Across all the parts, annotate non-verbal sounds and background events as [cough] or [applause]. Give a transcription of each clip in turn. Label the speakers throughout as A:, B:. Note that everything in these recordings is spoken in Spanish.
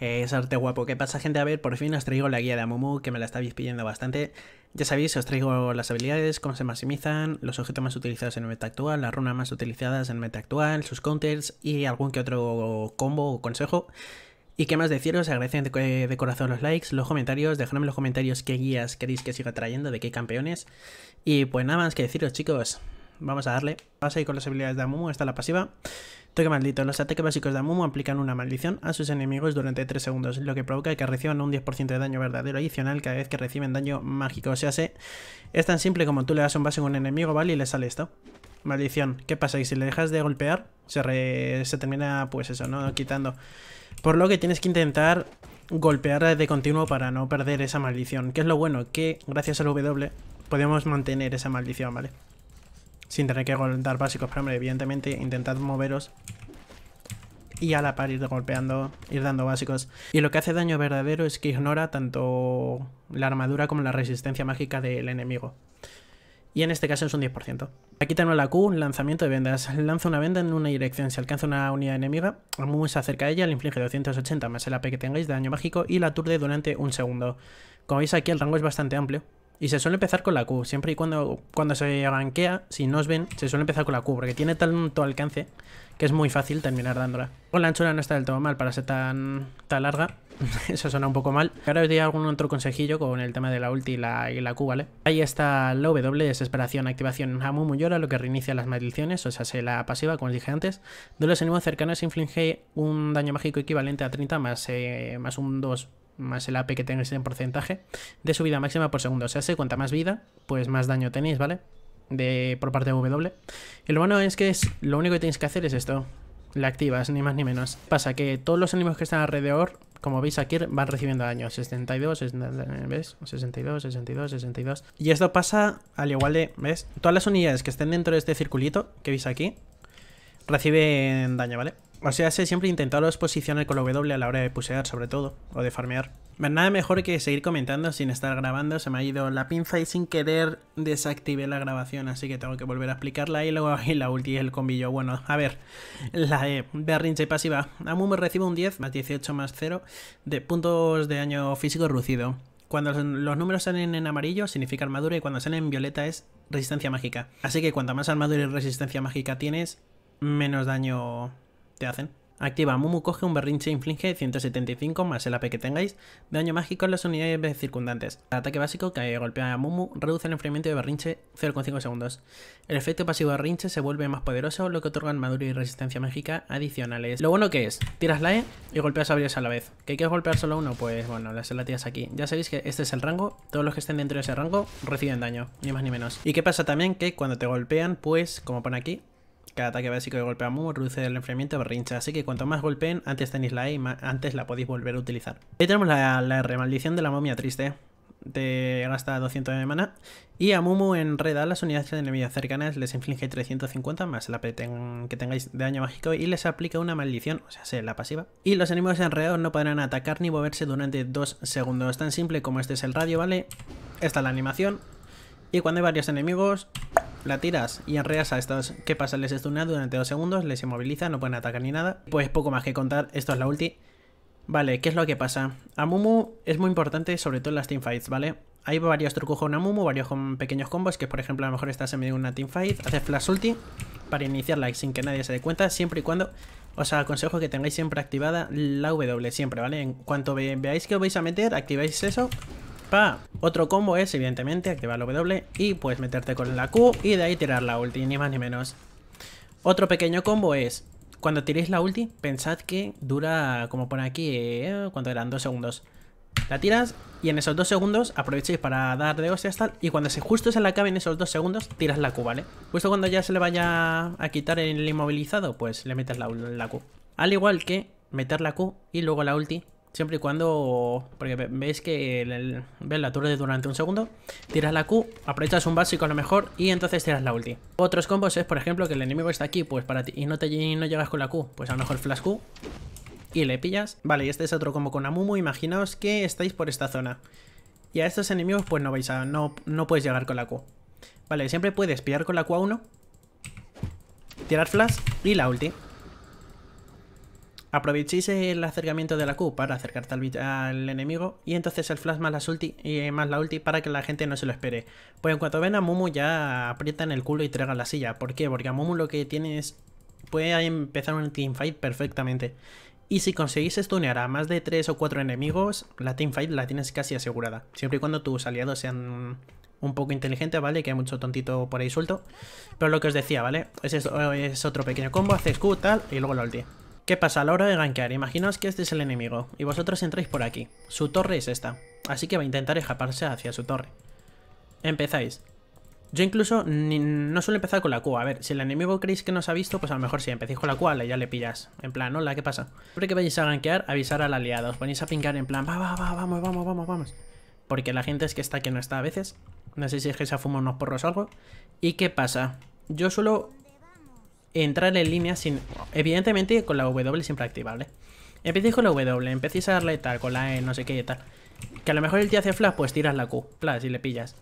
A: es eh, arte guapo. ¿Qué pasa, gente? A ver, por fin os traigo la guía de Amumu, que me la está pidiendo bastante. Ya sabéis, os traigo las habilidades, cómo se maximizan, los objetos más utilizados en el meta actual, las runas más utilizadas en el meta actual, sus counters y algún que otro combo o consejo. Y qué más deciros, agradecen de, corazón los likes, los comentarios, dejadme en los comentarios qué guías queréis que siga trayendo, de qué campeones. Y pues nada más que deciros, chicos. Vamos a darle. Vamos a con las habilidades de Amumu. Está la pasiva. Toque maldito. Los ataques básicos de Amumu aplican una maldición a sus enemigos durante 3 segundos, lo que provoca que reciban un 10% de daño verdadero adicional cada vez que reciben daño mágico. O sea, es tan simple como tú le das un base a un enemigo, ¿vale? Y le sale esto. Maldición. ¿Qué pasa? Y si le dejas de golpear, se, se termina, pues eso, ¿no? Quitando. Por lo que tienes que intentar golpear de continuo para no perder esa maldición. Que es lo bueno, que gracias al W podemos mantener esa maldición, ¿vale? sin tener que golpear básicos. Pero hombre, evidentemente intentad moveros y a la par ir golpeando, ir dando básicos. Y lo que hace daño verdadero es que ignora tanto la armadura como la resistencia mágica del enemigo. Y en este caso es un 10%. Aquí tenemos la Q, lanzamiento de vendas. Lanza una venda en una dirección. Si alcanza una unidad enemiga, muy se acerca a ella, le inflige 280 más el AP que tengáis de daño mágico y la aturde durante un segundo. Como veis aquí el rango es bastante amplio. Y se suele empezar con la Q. Siempre y cuando, cuando se banquea si no os ven, se suele empezar con la Q. Porque tiene tanto alcance que es muy fácil terminar dándola. Con la anchura no está del todo mal para ser tan, tan larga. [laughs] Eso suena un poco mal. Ahora os diré algún otro consejillo con el tema de la ulti y la, Q, ¿vale? Ahí está la W, desesperación, activación muy llora, lo que reinicia las maldiciones, o sea, se la pasiva, como os dije antes. De los enemigos cercanos inflige un daño mágico equivalente a 30 más, eh, más un 2 más el AP que tenéis en porcentaje de su vida máxima por segundo. O sea, se cuanta más vida, pues más daño tenéis, ¿vale? de, por parte de W. Y lo bueno es que es, lo único que tienes que hacer es esto. La activas, ni más ni menos. Pasa que todos los enemigos que están alrededor, como veis aquí, van recibiendo daño. 62, 62, 62, 62. Y esto pasa al igual de, ¿ves? Todas las unidades que estén dentro de este circulito que veis aquí, reciben daño, ¿vale? O sea, sé siempre intentaros posicionar con la W a la hora de pusear, sobre todo, o de farmear. Nada mejor que seguir comentando sin estar grabando, se me ha ido la pinza y sin querer desactivé la grabación, así que tengo que volver a explicarla y luego [laughs] y la ulti y el combillo. Bueno, a ver, la de berrinche pasiva. Amu me recibe un 10 más 18 más 0 de puntos de daño físico reducido. Cuando los números salen en amarillo significa armadura y cuando salen en violeta es resistencia mágica. Así que cuanto más armadura y resistencia mágica tienes, menos daño te hacen. Activa Mumu coge un berrinche e inflige 175 más el AP que tengáis, daño mágico en las unidades circundantes. El ataque básico que golpea a Mumu reduce el enfriamiento de berrinche 0,5 segundos. El efecto pasivo de berrinche se vuelve más poderoso, lo que otorga madurez y resistencia mágica adicionales. Lo bueno que es, tiras la E y golpeas a varios a la vez. ¿Que quieres golpear solo uno? Pues bueno, las e la tiras aquí. Ya sabéis que este es el rango, todos los que estén dentro de ese rango reciben daño, ni más ni menos. ¿Y qué pasa también? Que cuando te golpean, pues, como pone aquí, cada ataque básico que Mumu reduce el enfriamiento de rincha, así que cuanto más golpeen, antes tenéis la E y antes la podéis volver a utilizar. Ahí tenemos la, remaldición de la momia triste. Te gasta 200 de mana. Y a Mumu enreda las unidades de enemigos cercanas, les inflige 350 más la que, tengáis de daño mágico y les aplica una maldición, o sea, sea la pasiva. Y los enemigos enredados no podrán atacar ni moverse durante 2 segundos. Tan simple como este es el radio, ¿vale? Esta es la animación. Y cuando hay varios enemigos, la tiras y enreas a estos que pasa? les estunas durante dos segundos, les inmoviliza, no pueden atacar ni nada. Pues poco más que contar, esto es la ulti. Vale, ¿qué es lo que pasa? Amumu es muy importante, sobre todo en las teamfights, ¿vale? Hay varios trucos con Amumu, varios con pequeños combos, que por ejemplo a lo mejor estás en medio de una teamfight, haces flash ulti para iniciarla sin que nadie se dé cuenta, siempre y cuando os aconsejo que tengáis siempre activada la W, siempre, ¿vale? En cuanto veáis que os vais a meter, activáis eso otro combo es, evidentemente, activar la W y puedes meterte con la Q y de ahí tirar la ulti, ni más ni menos. Otro pequeño combo es, cuando tiréis la ulti, pensad que dura, como pone aquí, eh, eran? Dos segundos. La tiras y en esos dos segundos aprovechéis para dar de hostias tal. Y cuando se justo se le en esos dos segundos, tiras la Q, ¿vale? Justo cuando ya se le vaya a quitar el inmovilizado, pues le metes la, la Q. Al igual que meter la Q y luego la ulti Siempre y cuando... Porque veis que el, la torre durante un segundo, tiras la Q, aprovechas un básico a lo mejor y entonces tiras la ulti. Otros combos es, por ejemplo, que el enemigo está aquí pues para ti y no, te, no llegas con la Q, pues a lo mejor flash Q y le pillas. Vale, y este es otro combo con Amumu, imaginaos que estáis por esta zona. Y a estos enemigos pues no vais a... no, no puedes llegar con la Q. Vale, siempre puedes pillar con la Q a uno, tirar flash y la ulti. Aprovechéis el acercamiento de la Q para acercarte al, enemigo y entonces el flash más, las ulti, eh, más la ulti para que la gente no se lo espere. Pues en cuanto ven a Mumu ya aprietan el culo y tragan la silla. ¿Por qué? Porque a Mumu lo que tiene es... puede empezar un teamfight perfectamente. Y si conseguís stunear a más de 3 o 4 enemigos, la teamfight la tienes casi asegurada. Siempre y cuando tus aliados sean un poco inteligentes, ¿vale? Que hay mucho tontito por ahí suelto. Pero lo que os decía, ¿vale? Es, es otro pequeño combo, haces Q, tal, y luego la ulti. ¿Qué pasa? A la hora de gankear, imaginaos que este es el enemigo, y vosotros entráis por aquí. Su torre es esta, así que va a intentar escaparse hacia su torre. Empezáis. Yo incluso no suelo empezar con la Q. A ver, si el enemigo creéis que nos ha visto, pues a lo mejor si empecéis con la Q, ya le pillas. En plan, hola, ¿qué pasa? Siempre que vayáis a gankear, avisar al aliado. Os ponéis a pingar en plan, va, va, va, vamos, vamos, vamos, vamos. Porque la gente es que está que no está a veces. No sé si es que se fumado unos porros o algo. ¿Y qué pasa? Yo suelo entrar en línea sin... Evidentemente con la W siempre activable. Empecéis con la W, empecéis a darle tal, con la E, no sé qué y tal. Que a lo mejor el tío hace flash, pues tiras la Q, flash, y le pillas.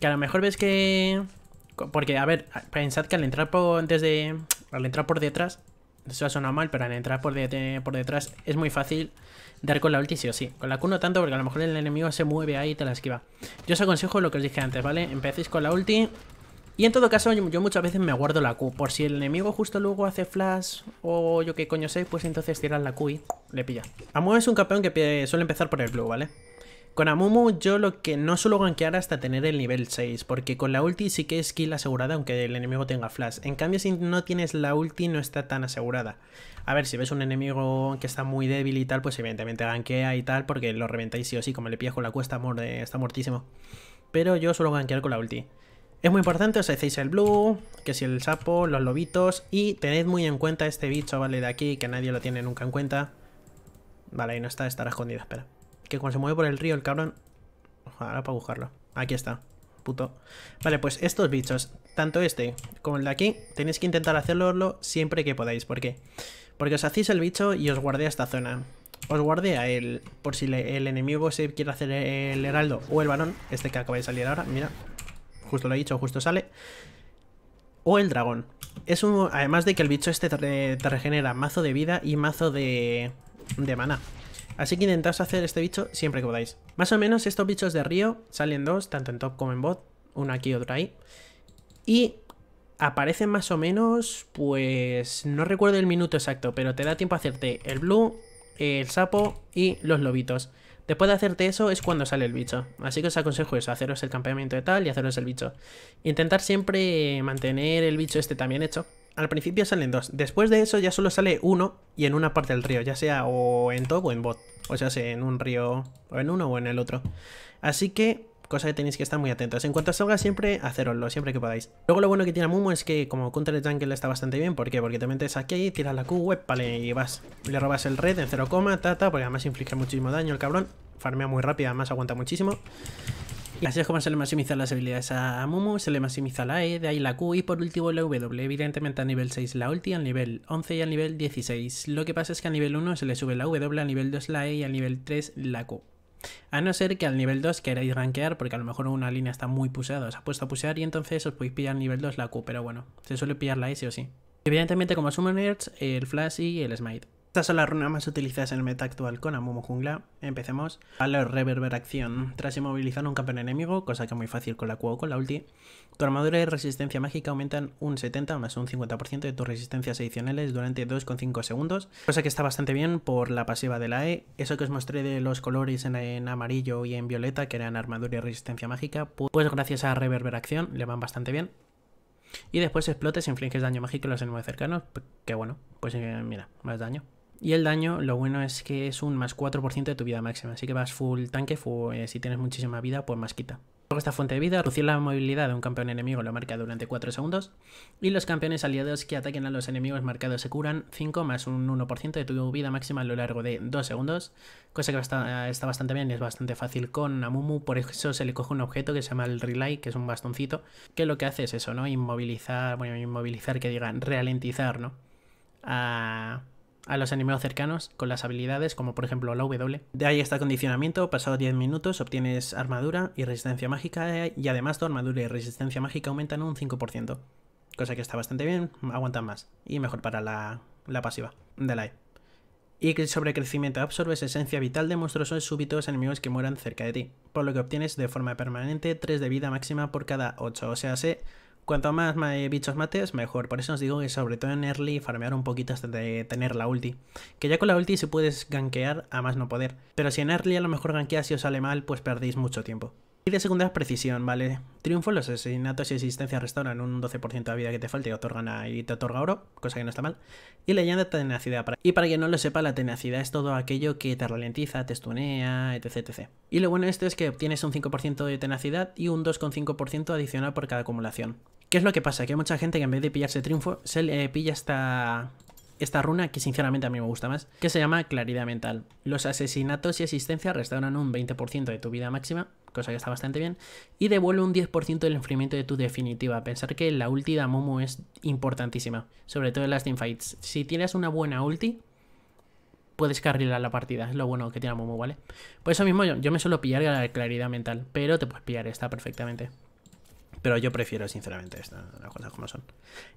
A: Que a lo mejor ves que... Porque, a ver, pensad que al entrar por, desde, al entrar por detrás, eso ha sonado mal, pero al entrar por, por detrás es muy fácil dar con la ulti sí o sí. Con la Q no tanto, porque a lo mejor el enemigo se mueve ahí y te la esquiva. Yo os aconsejo lo que os dije antes, ¿vale? Empecéis con la ulti, y en todo caso, yo, muchas veces me guardo la Q, por si el enemigo justo luego hace flash o yo qué coño sé, pues entonces tiras la Q y le pilla. Amumu es un campeón que suele empezar por el blue, ¿vale? Con Amumu yo lo que no suelo gankear hasta tener el nivel 6, porque con la ulti sí que es kill asegurada aunque el enemigo tenga flash. En cambio si no tienes la ulti no está tan asegurada. A ver, si ves un enemigo que está muy débil y tal, pues evidentemente gankea y tal, porque lo reventáis sí o sí, como le pillas con la Q está eh, muertísimo. Pero yo suelo gankear con la ulti. Es muy importante, os hacéis el blue, que si el sapo, los lobitos, y tened muy en cuenta este bicho, ¿vale? De aquí, que nadie lo tiene nunca en cuenta. Vale, ahí no está, estará escondido, espera. Que cuando se mueve por el río el cabrón... Ahora para buscarlo. Aquí está, puto. Vale, pues estos bichos, tanto este como el de aquí, tenéis que intentar hacerlo siempre que podáis. ¿Por qué? Porque os hacéis el bicho y os guardé a esta zona. Os guardé a él, por si el enemigo se quiere hacer el heraldo o el varón, este que acaba de salir ahora, mira, justo lo he dicho, justo sale. O el dragón. Es un, además de que el bicho este te, regenera mazo de vida y mazo de, de maná. Así que intentaos hacer este bicho siempre que podáis. Más o menos estos bichos de río salen dos, tanto en top como en bot. Uno aquí, otro ahí. Y aparecen más o menos, pues no recuerdo el minuto exacto, pero te da tiempo a hacerte el blue, el sapo y los lobitos. Después de hacerte eso es cuando sale el bicho. Así que os aconsejo eso, haceros el campeamiento de tal y haceros el bicho. Intentar siempre mantener el bicho este también hecho. Al principio salen dos, después de eso ya solo sale uno y en una parte del río, ya sea o en top o en bot. O sea, en un río, o en uno o en el otro. Así que cosa que tenéis que estar muy atentos. En cuanto salga, siempre haceroslo, siempre que podáis. Luego lo bueno que tiene Mumu es que como Counter Jungle está bastante bien, ¿por qué? Porque te metes aquí, tiras la Q, web, vale, y vas, le robas el red en 0, tata, porque además inflige muchísimo daño el cabrón, farmea muy rápido, además aguanta muchísimo. Y así es como se le maximiza las habilidades a Mumu, se le maximiza la E, de ahí la Q y por último la W, evidentemente a nivel 6 la ulti, al nivel 11 y al nivel 16. Lo que pasa es que a nivel 1 se le sube la W, a nivel 2 la E y al nivel 3 la Q. A no ser que al nivel 2 queráis rankear, porque a lo mejor una línea está muy puseada, os ha puesto a pusear y entonces os podéis pillar al nivel 2 la Q, pero bueno, se suele pillar la S o sí. Evidentemente como summoners, el Flash y el Smite. Estas son las runas más utilizadas en el meta actual con Amumu Jungla. Empecemos. A la reverberación. Tras inmovilizar un campeón enemigo, cosa que es muy fácil con la Q o con la ulti, tu armadura y resistencia mágica aumentan un 70 más un 50% de tus resistencias adicionales durante 2,5 segundos, cosa que está bastante bien por la pasiva de la E. Eso que os mostré de los colores en, amarillo y en violeta, que eran armadura y resistencia mágica, pues gracias a reverberación le van bastante bien. Y después explotes, e infliges daño mágico a los enemigos cercanos, que bueno, pues eh, mira, más daño. Y el daño, lo bueno es que es un más 4% de tu vida máxima, así que vas full tanque, eh, si tienes muchísima vida, pues más quita. Luego esta fuente de vida, reducir la movilidad de un campeón enemigo lo marca durante 4 segundos, y los campeones aliados que ataquen a los enemigos marcados se curan 5 más un 1% de tu vida máxima a lo largo de 2 segundos, cosa que eh, está, bastante bien y es bastante fácil con Amumu, por eso se le coge un objeto que se llama el Relay, que es un bastoncito, que lo que hace es eso, ¿no? Inmovilizar, bueno, inmovilizar que digan, ralentizar, ¿no? A a los enemigos cercanos con las habilidades como por ejemplo la W. De ahí está condicionamiento, pasado 10 minutos obtienes armadura y resistencia mágica eh, y además tu armadura y resistencia mágica aumentan un 5%, cosa que está bastante bien, aguantan más y mejor para la, la pasiva de la Y sobre crecimiento absorbes esencia vital de monstruos monstruosos súbitos enemigos que mueran cerca de ti, por lo que obtienes de forma permanente 3 de vida máxima por cada 8, o sea, se Cuanto más eh, bichos mates, mejor. Por eso os digo que sobre todo en early farmear un poquito hasta de tener la ulti. Que ya con la ulti se puedes gankear a más no poder. Pero si en early a lo mejor gankeas y os sale mal, pues perdéis mucho tiempo. Y de segunda precisión, ¿vale? Triunfo, los asesinatos y existencias restauran un 12% de vida que te falta y, otorgan a, y te otorga oro, cosa que no está mal. Y leyenda tenacidad. Y para quien no lo sepa, la tenacidad es todo aquello que te ralentiza, te estunea, etc, etc. Y lo bueno de esto es que obtienes un 5% de tenacidad y un 2,5% adicional por cada acumulación. ¿Qué es lo que pasa? Que hay mucha gente que en vez de pillarse triunfo, se le pilla hasta esta runa que sinceramente a mí me gusta más, que se llama Claridad Mental. Los asesinatos y asistencia restauran un 20% de tu vida máxima, cosa que está bastante bien, y devuelve un 10% del enfriamiento de tu definitiva. Pensar que la ulti de Momo es importantísima, sobre todo en las teamfights. Si tienes una buena ulti, puedes carrilar la partida, es lo bueno que tiene Momo, ¿vale? Por pues eso mismo yo, yo me suelo pillar la claridad mental, pero te puedes pillar esta perfectamente. Pero yo prefiero, sinceramente, esta, las cosas como son.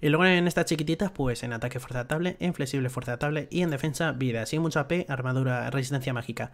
A: Y luego en estas chiquititas, pues en ataque fuerza atable en flexible fuerza atable y en defensa vida. así mucho AP, armadura, resistencia mágica.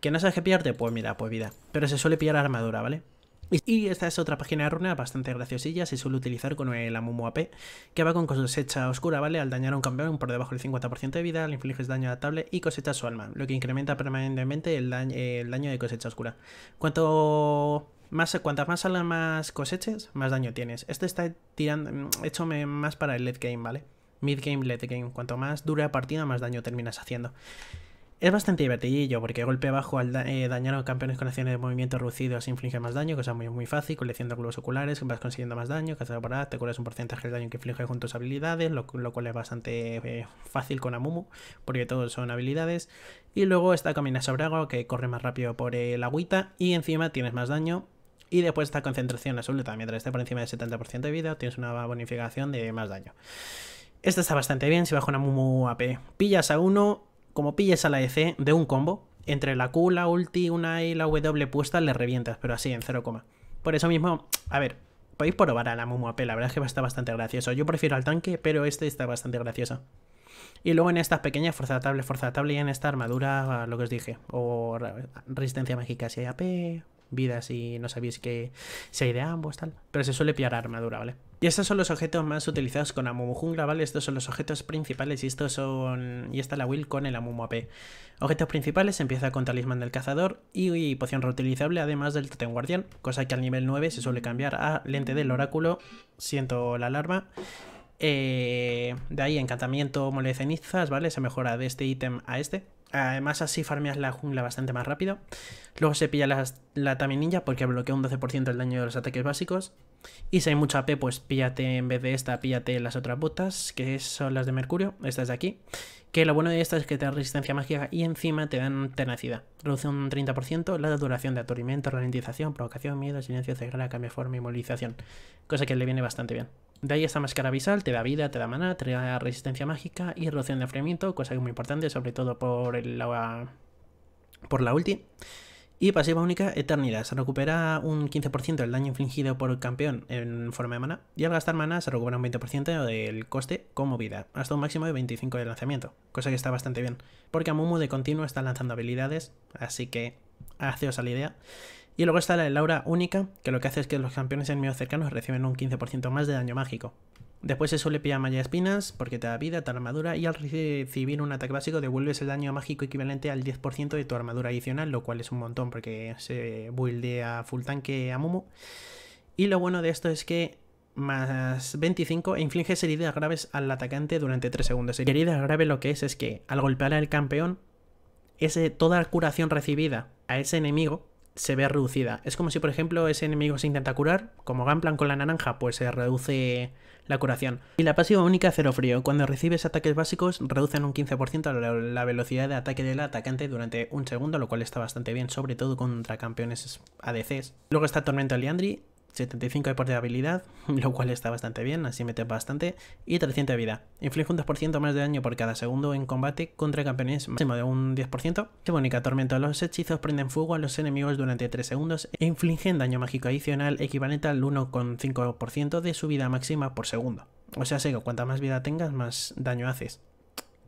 A: ¿Que no sabes qué pillarte? Pues mira, pues vida. Pero se suele pillar armadura, ¿vale? Y esta es otra página de runa bastante graciosilla, se suele utilizar con el Amumu AP, que va con cosecha oscura, ¿vale? Al dañar a un campeón por debajo del 50% de vida, le infliges daño adaptable y cosecha su alma, lo que incrementa permanentemente el daño, el daño de cosecha oscura. cuánto más, cuantas más salgan más coseches más daño tienes. Este está tirando, mm, hecho más para el late game, ¿vale? Mid game, late game. Cuanto más dura la partida, más daño terminas haciendo. Es bastante divertidillo porque golpe bajo al eh, dañar a campeones con acciones de movimiento reducido, se inflige más daño, cosa muy, muy fácil, coleccionando globos oculares, vas consiguiendo más daño, que parada, te curas un porcentaje del daño que inflige con tus habilidades, lo, cual es bastante eh, fácil con Amumu, porque todos son habilidades. Y luego está Camina sobre agua, que corre más rápido por el agüita, y encima tienes más daño, y después esta concentración absoluta, mientras esté por encima del 70% de vida, tienes una bonificación de más daño. Esta está bastante bien, si bajo una Mumu AP. Pillas a uno, como pillas a la EC de un combo, entre la Q, la ulti, una y la W puesta, le revientas, pero así, en 0, por eso mismo, a ver, podéis probar a la Mumu AP, la verdad es que está bastante gracioso. Yo prefiero al tanque, pero este está bastante gracioso. Y luego en estas pequeñas, fuerza de tabla, fuerza de tabla y en esta armadura, lo que os dije, o resistencia mágica si hay AP, vidas y no sabéis que se hay de ambos, tal. Pero se suele pillar armadura, ¿vale? Y estos son los objetos más utilizados con Amumu Jungla, ¿vale? Estos son los objetos principales y estos son... Y está la will con el Amumu AP. Objetos principales empieza con Talismán del Cazador y, poción reutilizable además del Totem Guardián, cosa que al nivel 9 se suele cambiar a Lente del Oráculo, siento la alarma, eh, de ahí encantamiento, mole cenizas, ¿vale? Se mejora de este ítem a este. Además, así farmeas la jungla bastante más rápido. Luego se pilla la, la Taminilla porque bloquea un 12% el daño de los ataques básicos. Y si hay mucha AP, pues píllate en vez de esta, píllate las otras botas, que son las de Mercurio, estas de aquí. Que lo bueno de estas es que te dan resistencia mágica y encima te dan tenacidad. Reduce un 30% la duración de aturdimiento ralentización, provocación, miedo, silencio, ceguera, cambio de forma y movilización. Cosa que le viene bastante bien. De ahí esta máscara visal te da vida, te da mana, te da resistencia mágica y reducción de enfriamiento, cosa que es muy importante, sobre todo por la, por la ulti. Y pasiva única, Eternidad. Se recupera un 15% del daño infligido por el campeón en forma de mana. Y al gastar mana se recupera un 20% del coste como vida, hasta un máximo de 25 de lanzamiento. Cosa que está bastante bien. Porque Amumu de continuo está lanzando habilidades, así que haceos a la idea. Y luego está la de Laura única, que lo que hace es que los campeones enemigos cercanos reciben un 15% más de daño mágico. Después eso le pilla Malla Espinas, porque te da vida, te da armadura, y al recibir un ataque básico devuelves el daño mágico equivalente al 10% de tu armadura adicional, lo cual es un montón porque se buildea full tanque a Mumu. Y lo bueno de esto es que más 25 e infliges heridas graves al atacante durante 3 segundos. Heridas graves lo que es es que al golpear al campeón, ese, toda curación recibida a ese enemigo se ve reducida. Es como si, por ejemplo, ese enemigo se intenta curar, como gamplan con la naranja, pues se reduce la curación. Y la pasiva única cero frío. Cuando recibes ataques básicos, reducen un 15% la velocidad de ataque del atacante durante un segundo, lo cual está bastante bien, sobre todo contra campeones ADCs. Luego está Tormento Liandri, 75 de habilidad, [laughs] lo cual está bastante bien, así metes bastante, y 300 de vida. Inflige un 2% más de daño por cada segundo en combate contra campeones máximo de un 10%. bonita Tormento. Los hechizos prenden fuego a los enemigos durante 3 segundos e infligen daño mágico adicional equivalente al 1,5% de su vida máxima por segundo. O sea, sé que cuanta más vida tengas, más daño haces.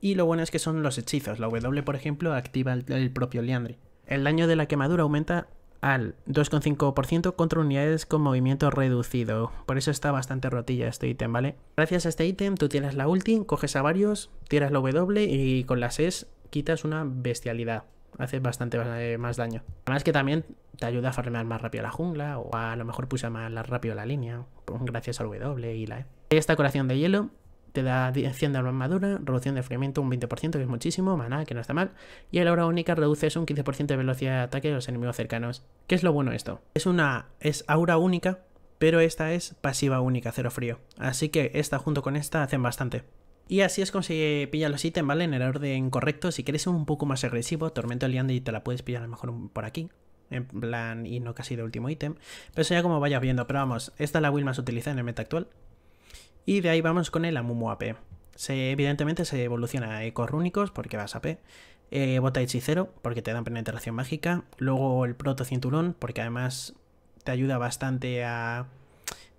A: Y lo bueno es que son los hechizos. La W, por ejemplo, activa el, propio Liandri. El daño de la quemadura aumenta al 2,5% contra unidades con movimiento reducido. Por eso está bastante rotilla este ítem, ¿vale? Gracias a este ítem tú tienes la ulti, coges a varios, tiras la W y con las S quitas una bestialidad. Hace bastante eh, más daño. Además que también te ayuda a farmear más rápido la jungla o a lo mejor puse más rápido la línea gracias al W y la E. Esta colación de hielo te da 100 de armadura, reducción de enfriamiento un 20%, que es muchísimo, maná, que no está mal, y el aura única reduces un 15% de velocidad de ataque a los enemigos cercanos. ¿Qué es lo bueno esto? Es una es aura única, pero esta es pasiva única, cero frío. Así que esta junto con esta hacen bastante. Y así es como se pilla los ítems, ¿vale? En el orden correcto. Si quieres ser un poco más agresivo, Tormento y te la puedes pillar a lo mejor por aquí, en plan, y no casi de último ítem. Pero eso ya como vayas viendo. Pero vamos, esta es la build más utilizada en el meta actual. Y de ahí vamos con el Amumu AP. Se, evidentemente se evoluciona a Ecos Rúnicos porque vas AP. Eh, bota Hechicero porque te dan penetración mágica. Luego el Proto Cinturón porque además te ayuda bastante a...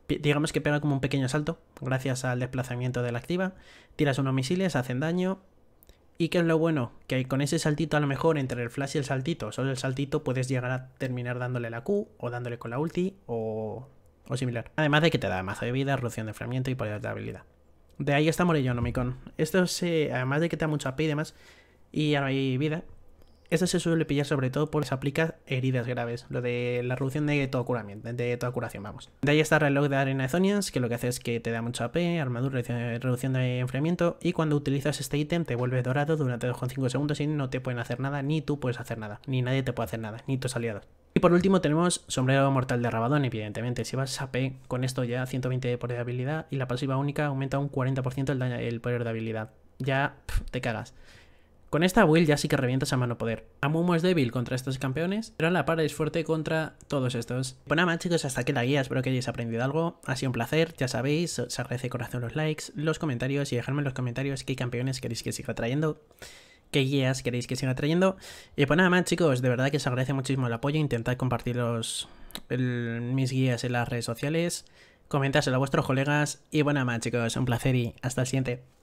A: Digamos que pega como un pequeño salto gracias al desplazamiento de la activa. Tiras unos misiles, hacen daño. ¿Y qué es lo bueno? Que con ese saltito a lo mejor entre el flash y el saltito, solo el saltito puedes llegar a terminar dándole la Q o dándole con la ulti o o similar. Además de que te da mazo de vida, reducción de enfriamiento y poder de habilidad. De ahí está Micón Esto se, además de que te da mucho AP y demás, y ahora hay vida, eso se suele pillar sobre todo porque se aplica heridas graves, lo de la reducción de toda curación, de toda curación, vamos. De ahí está el reloj de arena de Zonians, que lo que hace es que te da mucho AP, armadura, reducción de enfriamiento, y cuando utilizas este ítem te vuelve dorado durante 2,5 segundos y no te pueden hacer nada, ni tú puedes hacer nada, ni nadie te puede hacer nada, ni tus aliados. Y por último tenemos Sombrero Mortal de Rabadón, evidentemente, si vas a AP, con esto ya 120 de poder de habilidad y la pasiva única aumenta un 40% el, daño, poder de habilidad. Ya te cagas. Con esta build ya sí que revientas a mano poder. Amumu es débil contra estos campeones, pero a la par es fuerte contra todos estos. Pues nada más chicos, hasta aquí la guía, espero que hayáis aprendido algo. Ha sido un placer, ya sabéis, os agradece corazón los likes, los comentarios y dejadme en los comentarios qué campeones queréis que siga trayendo qué guías queréis que siga trayendo. Y pues nada más, chicos, de verdad que os agradece muchísimo el apoyo. Intentad compartir mis guías en las redes sociales, comentárselo a vuestros colegas. Y bueno, nada más, chicos, un placer y hasta el siguiente.